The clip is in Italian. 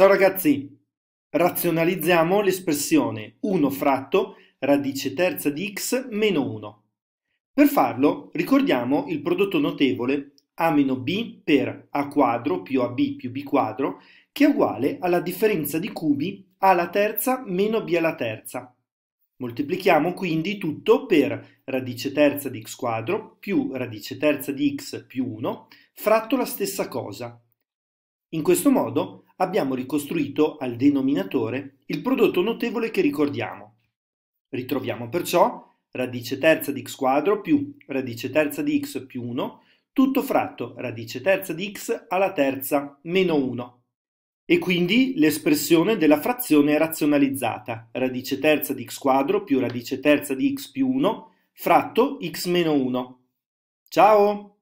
Ciao ragazzi! Razionalizziamo l'espressione 1 fratto radice terza di x meno 1. Per farlo ricordiamo il prodotto notevole a meno b per a quadro più ab più b quadro che è uguale alla differenza di cubi a alla terza meno b alla terza. Moltiplichiamo quindi tutto per radice terza di x quadro più radice terza di x più 1 fratto la stessa cosa in questo modo abbiamo ricostruito al denominatore il prodotto notevole che ricordiamo. Ritroviamo perciò radice terza di x quadro più radice terza di x più 1 tutto fratto radice terza di x alla terza meno 1. E quindi l'espressione della frazione razionalizzata, radice terza di x quadro più radice terza di x più 1 fratto x meno 1. Ciao!